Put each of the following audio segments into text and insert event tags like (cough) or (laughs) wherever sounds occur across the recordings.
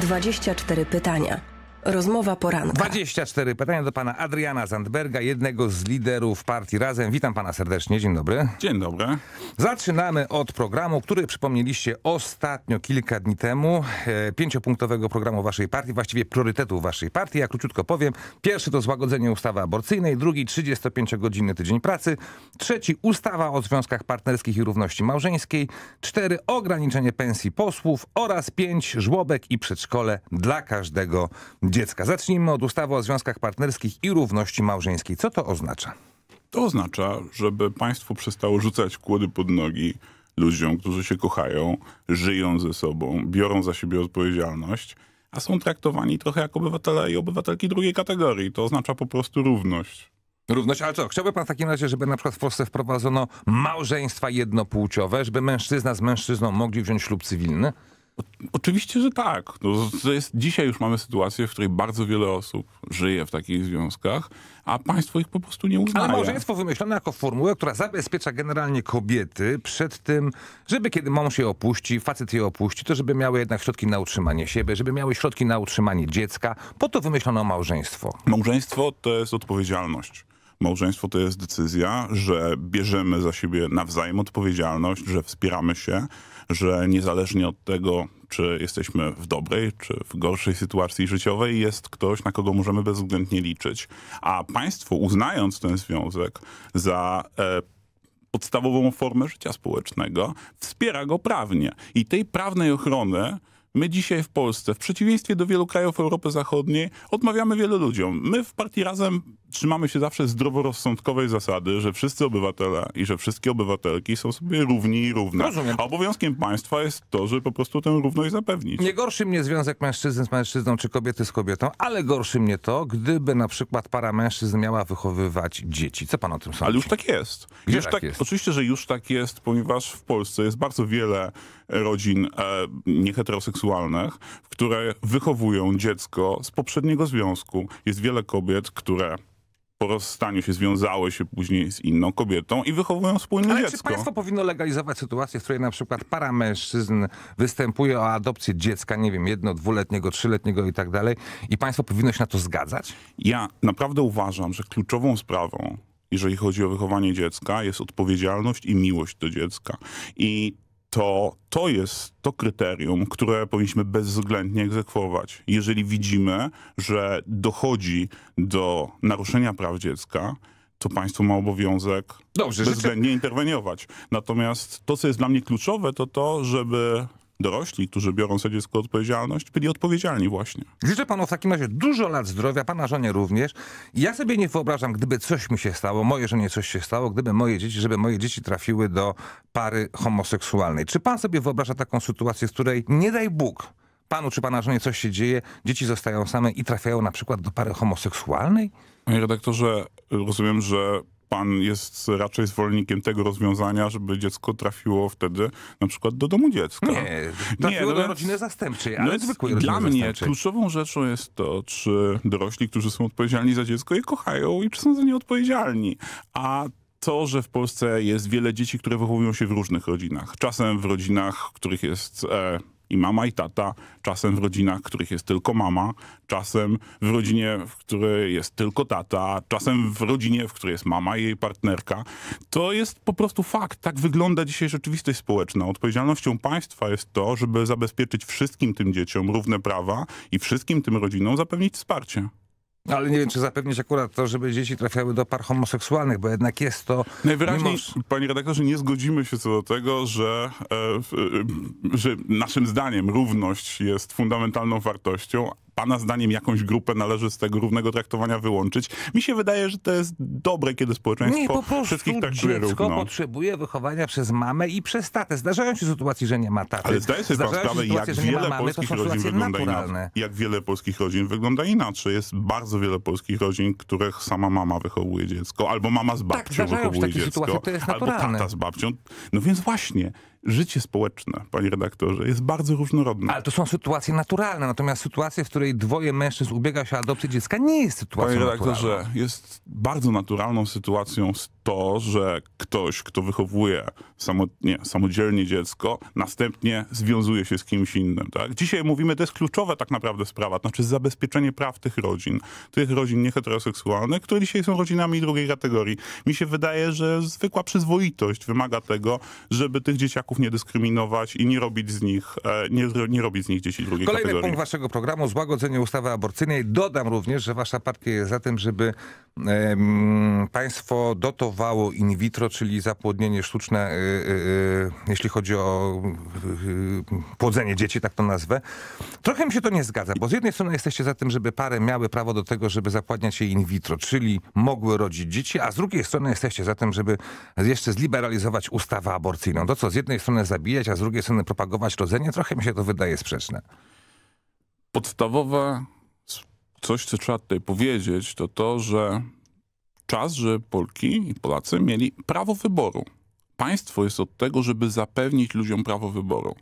24 pytania rozmowa poranka. 24 pytania do pana Adriana Zandberga, jednego z liderów partii Razem. Witam pana serdecznie, dzień dobry. Dzień dobry. Zaczynamy od programu, który przypomnieliście ostatnio, kilka dni temu. E, pięciopunktowego programu waszej partii, właściwie priorytetów waszej partii. Ja króciutko powiem. Pierwszy to złagodzenie ustawy aborcyjnej, drugi 35-godzinny tydzień pracy, trzeci ustawa o związkach partnerskich i równości małżeńskiej, cztery ograniczenie pensji posłów oraz pięć żłobek i przedszkole dla każdego dziecka. Zacznijmy od ustawy o związkach partnerskich i równości małżeńskiej. Co to oznacza? To oznacza, żeby państwo przestało rzucać kłody pod nogi ludziom, którzy się kochają, żyją ze sobą, biorą za siebie odpowiedzialność, a są traktowani trochę jak obywatele i obywatelki drugiej kategorii. To oznacza po prostu równość. Równość, ale co? Chciałby pan w takim razie, żeby na przykład w Polsce wprowadzono małżeństwa jednopłciowe, żeby mężczyzna z mężczyzną mogli wziąć ślub cywilny? Oczywiście, że tak. No, jest, dzisiaj już mamy sytuację, w której bardzo wiele osób żyje w takich związkach, a państwo ich po prostu nie uznaje. Ale małżeństwo wymyślone jako formułę, która zabezpiecza generalnie kobiety przed tym, żeby kiedy mąż je opuści, facet je opuści, to żeby miały jednak środki na utrzymanie siebie, żeby miały środki na utrzymanie dziecka. Po to wymyślono małżeństwo. Małżeństwo to jest odpowiedzialność. Małżeństwo to jest decyzja, że bierzemy za siebie nawzajem odpowiedzialność, że wspieramy się, że niezależnie od tego, czy jesteśmy w dobrej, czy w gorszej sytuacji życiowej, jest ktoś, na kogo możemy bezwzględnie liczyć. A państwo, uznając ten związek za e, podstawową formę życia społecznego, wspiera go prawnie. I tej prawnej ochrony My dzisiaj w Polsce, w przeciwieństwie do wielu krajów Europy Zachodniej, odmawiamy wielu ludziom. My w partii Razem trzymamy się zawsze zdroworozsądkowej zasady, że wszyscy obywatele i że wszystkie obywatelki są sobie równi i równe. Rozumiem. A obowiązkiem państwa jest to, żeby po prostu tę równość zapewnić. Nie gorszy mnie związek mężczyzny z mężczyzną czy kobiety z kobietą, ale gorszy mnie to, gdyby na przykład para mężczyzn miała wychowywać dzieci. Co pan o tym sądzi? Ale już tak jest. już tak, tak jest? Oczywiście, że już tak jest, ponieważ w Polsce jest bardzo wiele rodzin e, nieheteroseksualnych, które wychowują dziecko z poprzedniego związku. Jest wiele kobiet, które po rozstaniu się związały się później z inną kobietą i wychowują wspólne Ale dziecko. czy państwo powinno legalizować sytuację, w której na przykład para mężczyzn występuje o adopcję dziecka, nie wiem, jedno, dwuletniego, trzyletniego i tak dalej i państwo powinno się na to zgadzać? Ja naprawdę uważam, że kluczową sprawą jeżeli chodzi o wychowanie dziecka, jest odpowiedzialność i miłość do dziecka. I to to jest to kryterium, które powinniśmy bezwzględnie egzekwować. Jeżeli widzimy, że dochodzi do naruszenia praw dziecka, to państwo ma obowiązek Dobrze, bezwzględnie życzę... interweniować. Natomiast to, co jest dla mnie kluczowe, to to, żeby dorośli, którzy biorą sobie dziecko odpowiedzialność, byli odpowiedzialni właśnie. Życzę panu w takim razie dużo lat zdrowia, pana żonie również. Ja sobie nie wyobrażam, gdyby coś mi się stało, moje żonie coś się stało, gdyby moje dzieci, żeby moje dzieci trafiły do pary homoseksualnej. Czy pan sobie wyobraża taką sytuację, z której nie daj Bóg, panu czy pana żonie coś się dzieje, dzieci zostają same i trafiają na przykład do pary homoseksualnej? Panie redaktorze, rozumiem, że pan jest raczej zwolennikiem tego rozwiązania, żeby dziecko trafiło wtedy na przykład do domu dziecka. Nie, trafiło nie, do no rodziny zastępczej, ale no zwykłej rodziny Dla mnie kluczową rzeczą jest to, czy dorośli, którzy są odpowiedzialni za dziecko, je kochają i czy są za nie odpowiedzialni. A to, że w Polsce jest wiele dzieci, które wychowują się w różnych rodzinach. Czasem w rodzinach, w których jest... E, i mama i tata, czasem w rodzinach, w których jest tylko mama, czasem w rodzinie, w której jest tylko tata, czasem w rodzinie, w której jest mama i jej partnerka. To jest po prostu fakt. Tak wygląda dzisiaj rzeczywistość społeczna. Odpowiedzialnością państwa jest to, żeby zabezpieczyć wszystkim tym dzieciom równe prawa i wszystkim tym rodzinom zapewnić wsparcie. No, ale nie wiem, czy zapewnić akurat to, żeby dzieci trafiały do par homoseksualnych, bo jednak jest to... Najwyraźniej, mimo... panie redaktorze, nie zgodzimy się co do tego, że, e, e, że naszym zdaniem równość jest fundamentalną wartością, pana zdaniem jakąś grupę należy z tego równego traktowania wyłączyć? Mi się wydaje, że to jest dobre, kiedy społeczeństwo nie, po prostu wszystkich dziecko równo. potrzebuje wychowania przez mamę i przez tatę. Zdarzają się sytuacje, że nie ma taty. Ale zdaje sobie pan sprawę, jak wiele mamy, polskich rodzin wygląda inaczej. Jak wiele polskich rodzin wygląda inaczej. Jest bardzo wiele polskich rodzin, których sama mama wychowuje dziecko, albo mama z babcią tak, wychowuje dziecko, sytuacje, albo tata z babcią. No więc właśnie, życie społeczne, panie redaktorze, jest bardzo różnorodne. Ale to są sytuacje naturalne, natomiast sytuacja, w której dwoje mężczyzn ubiega się o adopcję dziecka, nie jest sytuacją naturalną. Panie redaktorze, naturalną. jest bardzo naturalną sytuacją to, że ktoś, kto wychowuje samotnie, samodzielnie dziecko, następnie związuje się z kimś innym. Tak? Dzisiaj mówimy, to jest kluczowa tak naprawdę sprawa, to znaczy zabezpieczenie praw tych rodzin, tych rodzin nieheteroseksualnych, które dzisiaj są rodzinami drugiej kategorii. Mi się wydaje, że zwykła przyzwoitość wymaga tego, żeby tych dzieciaków Polaków nie dyskryminować i nie robić z nich, e, nie, nie robić z nich dzieci drugiej Kolejny kategorii. punkt waszego programu, złagodzenie ustawy aborcyjnej. Dodam również, że wasza partia jest za tym, żeby państwo dotowało in vitro, czyli zapłodnienie sztuczne, e, e, jeśli chodzi o płodzenie dzieci, tak to nazwę. Trochę mi się to nie zgadza, bo z jednej strony jesteście za tym, żeby pary miały prawo do tego, żeby zapłodniać je in vitro, czyli mogły rodzić dzieci, a z drugiej strony jesteście za tym, żeby jeszcze zliberalizować ustawę aborcyjną. To co, z jednej strony strony zabijać, a z drugiej strony propagować rodzenie, trochę mi się to wydaje sprzeczne. Podstawowe coś, co trzeba tutaj powiedzieć, to to, że czas, że Polki i Polacy mieli prawo wyboru. Państwo jest od tego, żeby zapewnić ludziom prawo wyboru.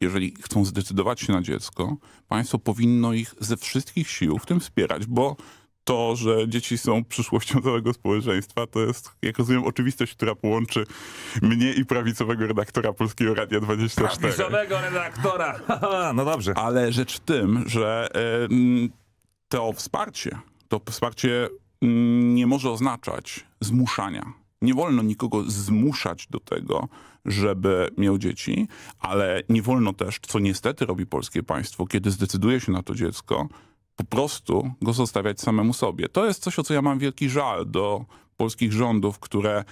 Jeżeli chcą zdecydować się na dziecko, państwo powinno ich ze wszystkich sił w tym wspierać, bo to, że dzieci są przyszłością całego społeczeństwa, to jest, jak rozumiem, oczywistość, która połączy mnie i prawicowego redaktora Polskiego Radia 24. Prawicowego redaktora! (laughs) no dobrze. Ale rzecz w tym, że to wsparcie, to wsparcie mm, nie może oznaczać zmuszania. Nie wolno nikogo zmuszać do tego, żeby miał dzieci, ale nie wolno też, co niestety robi polskie państwo, kiedy zdecyduje się na to dziecko, po prostu go zostawiać samemu sobie. To jest coś, o co ja mam wielki żal do polskich rządów, które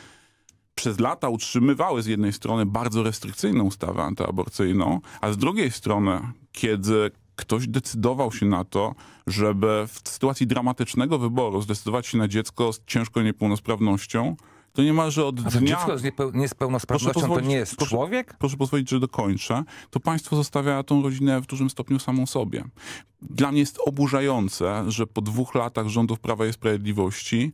przez lata utrzymywały z jednej strony bardzo restrykcyjną ustawę antyaborcyjną, a z drugiej strony, kiedy ktoś decydował się na to, żeby w sytuacji dramatycznego wyboru zdecydować się na dziecko z ciężką niepełnosprawnością, to niemalże od A dnia... dziecko z niepełnosprawnością pozwolić, to nie jest proszę, człowiek? Proszę pozwolić, że dokończę. To państwo zostawia tą rodzinę w dużym stopniu samą sobie. Dla mnie jest oburzające, że po dwóch latach rządów Prawa i Sprawiedliwości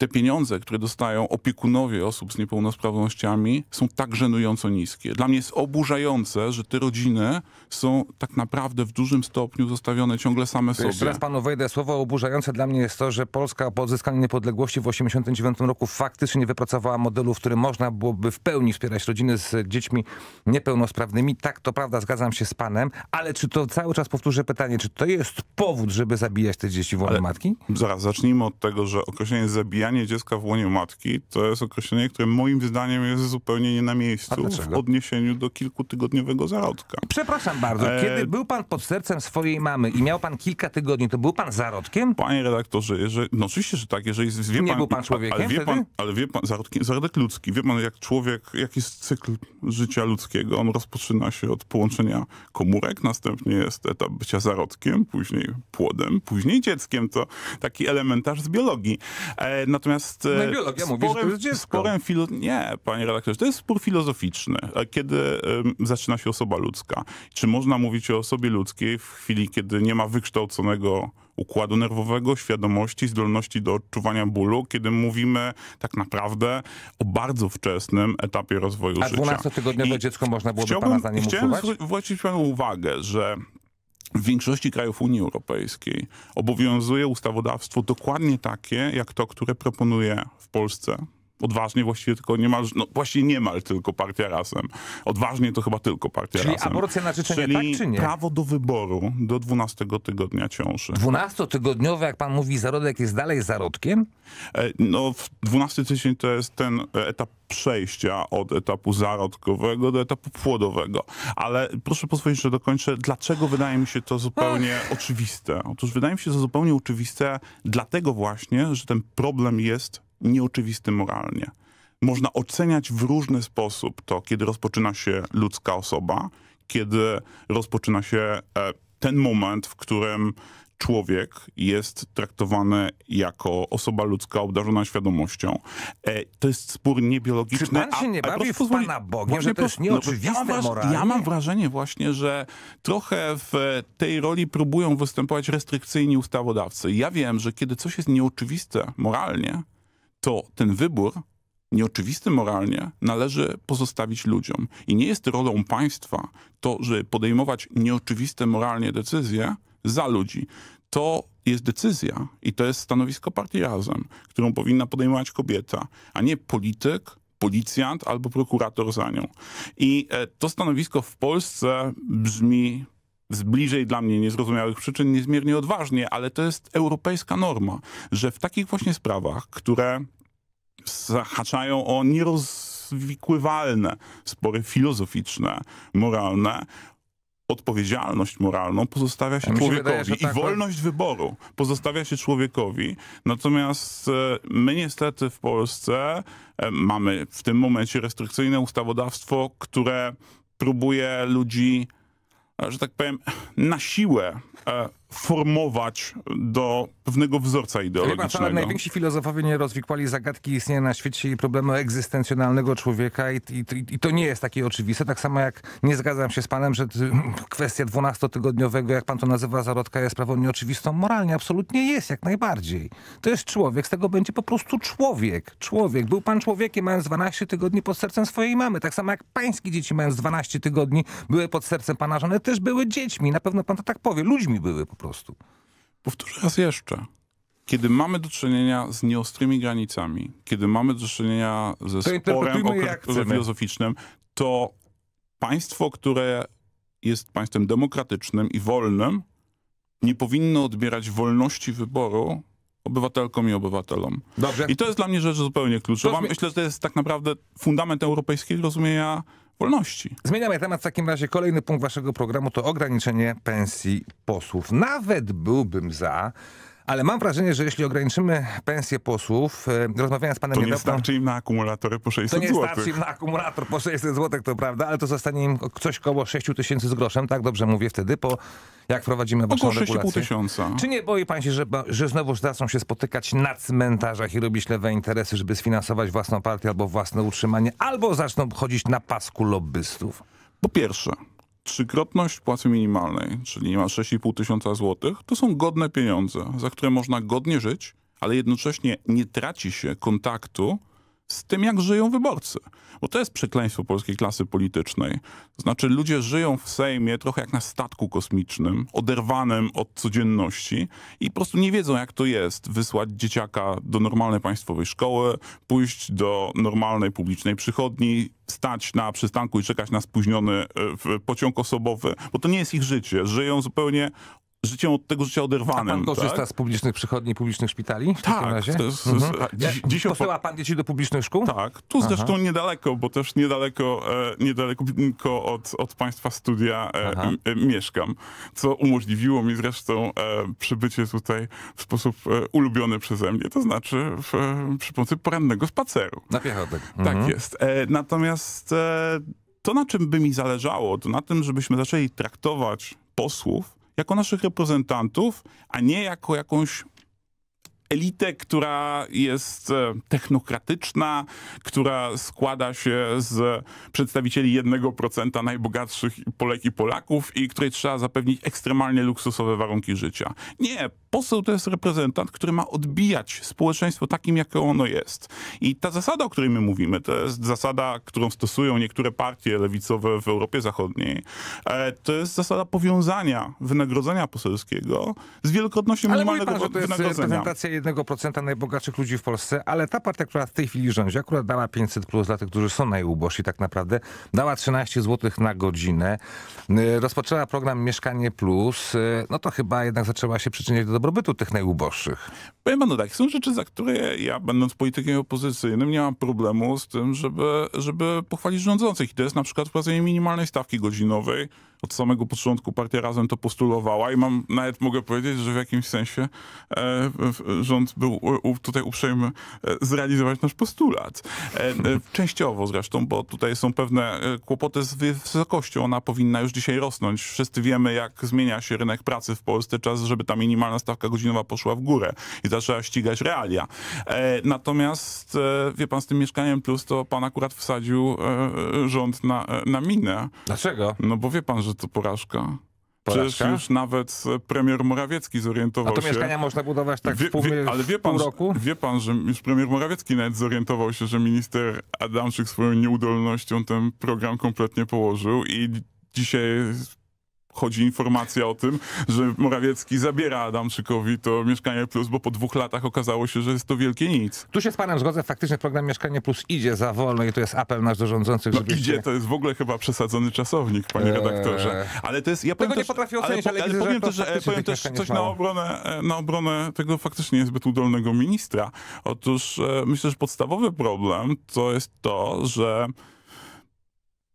te pieniądze, które dostają opiekunowie osób z niepełnosprawnościami są tak żenująco niskie. Dla mnie jest oburzające, że te rodziny są tak naprawdę w dużym stopniu zostawione ciągle same sobie. Jeszcze raz panu wejdę słowo. Oburzające dla mnie jest to, że Polska po odzyskaniu niepodległości w 1989 roku faktycznie wypracowała modelu, w którym można byłoby w pełni wspierać rodziny z dziećmi niepełnosprawnymi. Tak, to prawda, zgadzam się z panem, ale czy to cały czas powtórzę pytanie, czy to jest powód, żeby zabijać te dzieci wolne matki? Zaraz, zacznijmy od tego, że określenie zabijania dziecka w łonie matki to jest określenie, które moim zdaniem jest zupełnie nie na miejscu w odniesieniu do kilkutygodniowego zarodka. Przepraszam bardzo, e... kiedy był pan pod sercem swojej mamy i miał pan kilka tygodni, to był pan zarodkiem? Panie redaktorze, jeżeli, no oczywiście, że tak, jeżeli wie pan... Nie był pan człowiekiem ale wie pan, ale wie pan, zarodkiem, zarodek ludzki, wie pan jak człowiek, jaki jest cykl życia ludzkiego, on rozpoczyna się od połączenia komórek, następnie jest etap bycia zarodkiem, później płodem, później dzieckiem, to taki elementarz z biologii. E, Natomiast no i e, biologia mówi, sporem, że to jest Sporem filo... Nie, panie redaktorze, to jest spór filozoficzny. Kiedy um, zaczyna się osoba ludzka? Czy można mówić o osobie ludzkiej w chwili, kiedy nie ma wykształconego układu nerwowego, świadomości, zdolności do odczuwania bólu, kiedy mówimy tak naprawdę o bardzo wczesnym etapie rozwoju A życia. A 12-tygodniowe dziecko można byłoby chciałbym, pana zanim Chciałem zwrócić panu uwagę, że w większości krajów Unii Europejskiej obowiązuje ustawodawstwo dokładnie takie, jak to, które proponuje w Polsce odważnie właściwie tylko niemal, no właśnie niemal tylko partia razem. Odważnie to chyba tylko partia Czyli razem. Czyli aborcja na życzenie, Czyli tak czy nie? prawo do wyboru do 12 tygodnia ciąży. 12-tygodniowy, jak pan mówi, zarodek jest dalej zarodkiem? E, no, 12 tydzień to jest ten e, etap przejścia od etapu zarodkowego do etapu płodowego. Ale proszę pozwolić, że dokończę. Dlaczego wydaje mi się to zupełnie Ach. oczywiste? Otóż wydaje mi się to zupełnie oczywiste dlatego właśnie, że ten problem jest nieoczywisty moralnie. Można oceniać w różny sposób to, kiedy rozpoczyna się ludzka osoba, kiedy rozpoczyna się e, ten moment, w którym człowiek jest traktowany jako osoba ludzka obdarzona świadomością. E, to jest spór niebiologiczny. Czy pan się nie a, bawi a, w pozwoli, Pana Bogiem, że to jest no nieoczywiste no, ja, moralnie? ja mam wrażenie właśnie, że trochę w tej roli próbują występować restrykcyjni ustawodawcy. Ja wiem, że kiedy coś jest nieoczywiste moralnie, to ten wybór nieoczywisty moralnie należy pozostawić ludziom. I nie jest rolą państwa to, żeby podejmować nieoczywiste moralnie decyzje za ludzi. To jest decyzja i to jest stanowisko partii Razem, którą powinna podejmować kobieta, a nie polityk, policjant albo prokurator za nią. I e, to stanowisko w Polsce brzmi z bliżej dla mnie niezrozumiałych przyczyn niezmiernie odważnie, ale to jest europejska norma, że w takich właśnie sprawach, które zahaczają o nierozwikływalne spory filozoficzne, moralne, odpowiedzialność moralną pozostawia się ja człowiekowi się wydaje, i tak, tak. wolność wyboru pozostawia się człowiekowi. Natomiast e, my niestety w Polsce e, mamy w tym momencie restrykcyjne ustawodawstwo, które próbuje ludzi że tak powiem, na siłę e, formować do pewnego wzorca ideologicznego. Ale najwięksi filozofowie nie rozwikłali zagadki istnienia na świecie i problemu egzystencjonalnego człowieka i, i, i to nie jest takie oczywiste. Tak samo jak nie zgadzam się z panem, że kwestia dwunastotygodniowego, jak pan to nazywa, zarodka jest sprawą nieoczywistą. Moralnie absolutnie jest, jak najbardziej. To jest człowiek, z tego będzie po prostu człowiek. Człowiek. Był pan człowiekiem, mając 12 tygodni pod sercem swojej mamy. Tak samo jak pańskie dzieci, mając 12 tygodni, były pod sercem pana żony, też były dziećmi. Na pewno pan to tak powie. Ludźmi były po prostu. Powtórzę raz jeszcze. Kiedy mamy do czynienia z nieostrymi granicami, kiedy mamy do czynienia ze to sporem filozoficznym, to państwo, które jest państwem demokratycznym i wolnym, nie powinno odbierać wolności wyboru obywatelkom i obywatelom. Dobrze. I to jest dla mnie rzecz zupełnie kluczowa. Myślę, że to jest tak naprawdę fundament europejskiego rozumienia wolności. Zmieniamy temat. W takim razie kolejny punkt waszego programu to ograniczenie pensji posłów. Nawet byłbym za, ale mam wrażenie, że jeśli ograniczymy pensję posłów, e, rozmawiając z panem to niedawno... To nie starczy im na akumulatory po 600 zł. To nie złotych. starczy im na akumulator po 600 zł, to prawda, ale to zostanie im coś koło 6 tysięcy z groszem, tak dobrze mówię wtedy, po jak prowadzimy waszą regulację. tysiąca. Czy nie boi pan się, że, że znowu zaczną się spotykać na cmentarzach i robić lewe interesy, żeby sfinansować własną partię albo własne utrzymanie, albo zaczną chodzić na pasku lobbystów? Po pierwsze, trzykrotność płacy minimalnej, czyli niemal 6,5 tysiąca złotych, to są godne pieniądze, za które można godnie żyć, ale jednocześnie nie traci się kontaktu z tym, jak żyją wyborcy. Bo to jest przekleństwo polskiej klasy politycznej. znaczy ludzie żyją w Sejmie trochę jak na statku kosmicznym, oderwanym od codzienności i po prostu nie wiedzą, jak to jest wysłać dzieciaka do normalnej państwowej szkoły, pójść do normalnej publicznej przychodni, stać na przystanku i czekać na spóźniony e, pociąg osobowy, bo to nie jest ich życie. Żyją zupełnie Życie od tego życia oderwane. pan korzysta tak? z publicznych przychodni, publicznych szpitali? W tak. Razie? To jest, mhm. dziś, dziś Posyła pan dzieci do publicznych szkół? Tak. Tu zresztą niedaleko, bo też niedaleko, e, niedaleko od, od państwa studia e, e, mieszkam, co umożliwiło mi zresztą e, przybycie tutaj w sposób e, ulubiony przeze mnie, to znaczy w, przy pomocy porannego spaceru. Na piechotę. Tak mhm. Tak jest. E, natomiast to, na czym by mi zależało, to na tym, żebyśmy zaczęli traktować posłów jako naszych reprezentantów, a nie jako jakąś elitę, która jest e, technokratyczna, która składa się z przedstawicieli 1% najbogatszych Polek i Polaków i której trzeba zapewnić ekstremalnie luksusowe warunki życia. Nie, poseł to jest reprezentant, który ma odbijać społeczeństwo takim, jakie ono jest. I ta zasada, o której my mówimy, to jest zasada, którą stosują niektóre partie lewicowe w Europie Zachodniej. E, to jest zasada powiązania wynagrodzenia poselskiego z wielokrotnością ale minimalnego pan, że to jest reprezentacja 1% najbogatszych ludzi w Polsce, ale ta partia, która w tej chwili rządzi, akurat dała 500 plus dla tych, którzy są najubożsi tak naprawdę, dała 13 zł na godzinę, e, rozpoczęła program Mieszkanie Plus, e, no to chyba jednak zaczęła się przyczyniać do dobrobytu tych najuboższych. Powiem panu tak, są rzeczy, za które ja, będąc politykiem opozycyjnym, nie mam problemu z tym, żeby, żeby pochwalić rządzących. I to jest na przykład wprowadzenie minimalnej stawki godzinowej. Od samego początku partia Razem to postulowała i mam, nawet mogę powiedzieć, że w jakimś sensie e, rząd był u, tutaj uprzejmy e, zrealizować nasz postulat. E, e, częściowo zresztą, bo tutaj są pewne e, kłopoty z wysokością. Ona powinna już dzisiaj rosnąć. Wszyscy wiemy, jak zmienia się rynek pracy w Polsce. Czas, żeby ta minimalna stawka stawka godzinowa poszła w górę i zaczęła ścigać realia. E, natomiast, e, wie pan, z tym Mieszkaniem Plus to pan akurat wsadził e, rząd na, e, na minę. Dlaczego? No bo wie pan, że to porażka. Porażka? Przecież już nawet premier Morawiecki zorientował się... A to mieszkania się. można budować tak wie, w pół, wie, ale wie pan, roku? Że, wie pan, że już premier Morawiecki nawet zorientował się, że minister Adamczyk swoją nieudolnością ten program kompletnie położył i dzisiaj chodzi informacja o tym, że Morawiecki zabiera Adamczykowi to Mieszkanie Plus, bo po dwóch latach okazało się, że jest to wielkie nic. Tu się z panem zgodzę, faktycznie program Mieszkanie Plus idzie za wolno i to jest apel nasz do rządzących, no, idzie, to jest w ogóle chyba przesadzony czasownik, panie eee. redaktorze. Ale to jest... Ja tego nie potrafię ocenić, ale, ale, ale powiem też, e, powiem też coś na obronę, e, na obronę tego faktycznie niezbyt udolnego ministra. Otóż e, myślę, że podstawowy problem to jest to, że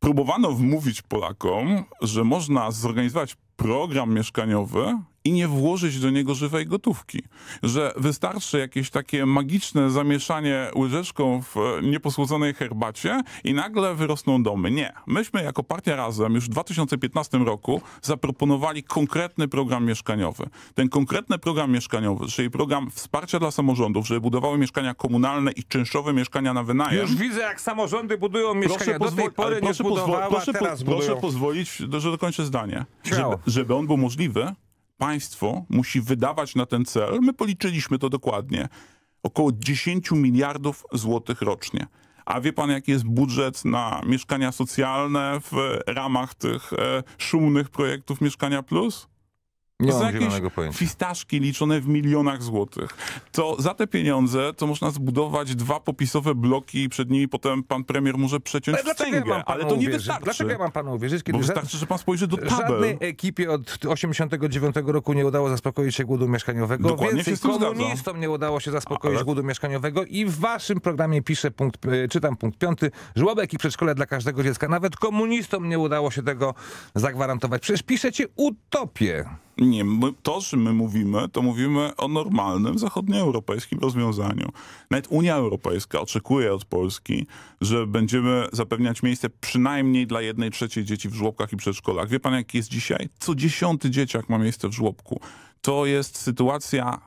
próbowano wmówić Polakom, że można zorganizować program mieszkaniowy i nie włożyć do niego żywej gotówki. Że wystarczy jakieś takie magiczne zamieszanie łyżeczką w e, nieposłodzonej herbacie i nagle wyrosną domy. Nie. Myśmy jako partia Razem już w 2015 roku zaproponowali konkretny program mieszkaniowy. Ten konkretny program mieszkaniowy, czyli program wsparcia dla samorządów, żeby budowały mieszkania komunalne i czynszowe mieszkania na wynajem. Już widzę, jak samorządy budują mieszkania. Proszę do tej pory proszę nie proszę, po, proszę pozwolić, że dokończę zdanie. Żeby, żeby on był możliwy, państwo musi wydawać na ten cel, my policzyliśmy to dokładnie, około 10 miliardów złotych rocznie. A wie pan, jaki jest budżet na mieszkania socjalne w ramach tych e, szumnych projektów Mieszkania Plus? Nie za jakieś fistaszki liczone w milionach złotych. To za te pieniądze to można zbudować dwa popisowe bloki i przed nimi potem pan premier może przeciąć ale wstęgę, ja ale to nie uwierzyć? wystarczy. Dlaczego ja mam panu uwierzyć? Kiedy Bo wystarczy, że pan spojrzy do tabel. Żadnej ekipie od 89 roku nie udało zaspokoić się głodu mieszkaniowego. Dokładnie Więcej się komunistom zgadza. nie udało się zaspokoić ale... głodu mieszkaniowego i w waszym programie pisze punkt, e, czytam punkt piąty, żłobek i przedszkole dla każdego dziecka. Nawet komunistom nie udało się tego zagwarantować. Przecież piszecie utopię. Nie, my, to, że my mówimy, to mówimy o normalnym zachodnioeuropejskim rozwiązaniu. Nawet Unia Europejska oczekuje od Polski, że będziemy zapewniać miejsce przynajmniej dla jednej trzeciej dzieci w żłobkach i przedszkolach. Wie pan, jaki jest dzisiaj? Co dziesiąty dzieciak ma miejsce w żłobku. To jest sytuacja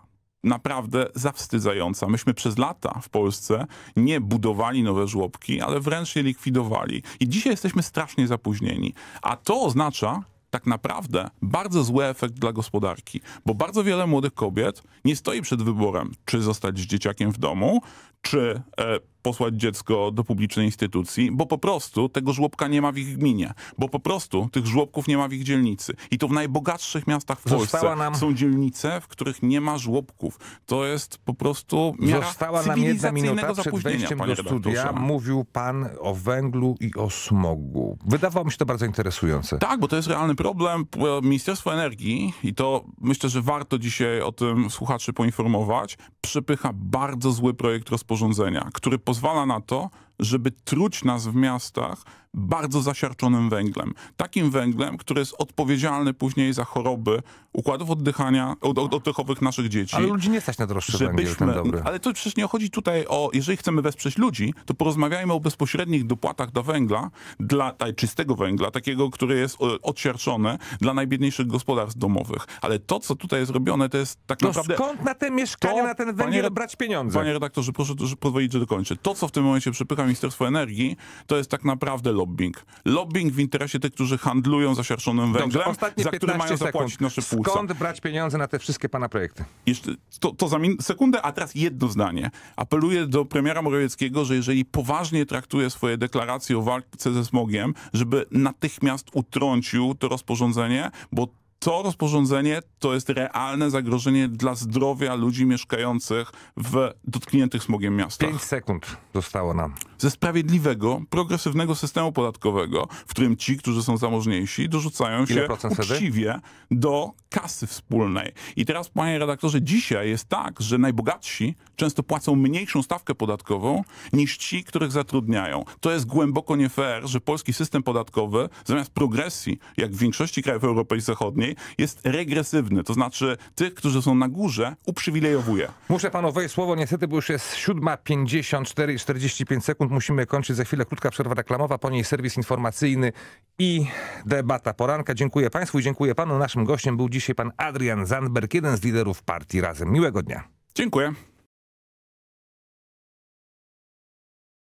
naprawdę zawstydzająca. Myśmy przez lata w Polsce nie budowali nowe żłobki, ale wręcz je likwidowali. I dzisiaj jesteśmy strasznie zapóźnieni. A to oznacza, tak naprawdę bardzo zły efekt dla gospodarki, bo bardzo wiele młodych kobiet nie stoi przed wyborem, czy zostać z dzieciakiem w domu, czy e, posłać dziecko do publicznej instytucji, bo po prostu tego żłobka nie ma w ich gminie, bo po prostu tych żłobków nie ma w ich dzielnicy. I to w najbogatszych miastach w Polsce nam... są dzielnice, w których nie ma żłobków. To jest po prostu miara Została nam jedna minuta przed wejściem do studia. Mówił pan o węglu i o smogu. Wydawało mi się to bardzo interesujące. Tak, bo to jest realny problem. Ministerstwo Energii i to myślę, że warto dzisiaj o tym słuchaczy poinformować, przypycha bardzo zły projekt rozporządzenia, który pozwala na to, żeby truć nas w miastach bardzo zasiarczonym węglem. Takim węglem, który jest odpowiedzialny później za choroby układów oddychania, oddechowych naszych dzieci. Ale ludzi nie stać na droższy Żebyśmy, węgiel, dobry. Ale to przecież nie chodzi tutaj o, jeżeli chcemy wesprzeć ludzi, to porozmawiajmy o bezpośrednich dopłatach do węgla, dla taj, czystego węgla, takiego, który jest e, odsiarczony dla najbiedniejszych gospodarstw domowych. Ale to, co tutaj jest robione, to jest tak no naprawdę... skąd na te mieszkania, to, na ten węgiel panie, brać pieniądze? Panie redaktorze, proszę że pozwolić, że dokończę. To, co w tym momencie przepycham Ministerstwo Energii, to jest tak naprawdę lobbying. Lobbying w interesie tych, którzy handlują zasiarszonym węglem, Dobrze, za który mają zapłacić sekund. nasze płuca. Skąd brać pieniądze na te wszystkie pana projekty? Jeszcze, to, to za sekundę, a teraz jedno zdanie. Apeluję do premiera Morawieckiego, że jeżeli poważnie traktuje swoje deklaracje o walce ze smogiem, żeby natychmiast utrącił to rozporządzenie, bo to rozporządzenie to jest realne zagrożenie dla zdrowia ludzi mieszkających w dotkniętych smogiem miastach. 5 sekund zostało nam ze sprawiedliwego, progresywnego systemu podatkowego, w którym ci, którzy są zamożniejsi, dorzucają się uczciwie do kasy wspólnej. I teraz, panie redaktorze, dzisiaj jest tak, że najbogatsi często płacą mniejszą stawkę podatkową niż ci, których zatrudniają. To jest głęboko nie fair, że polski system podatkowy zamiast progresji, jak w większości krajów Europy Zachodniej, jest regresywny. To znaczy tych, którzy są na górze, uprzywilejowuje. Muszę panu słowo niestety, bo już jest 7.54 i 45 sekund musimy kończyć. Za chwilę krótka przerwa reklamowa, po niej serwis informacyjny i debata poranka. Dziękuję Państwu i dziękuję Panu. Naszym gościem był dzisiaj Pan Adrian Zandberg, jeden z liderów partii Razem. Miłego dnia. Dziękuję.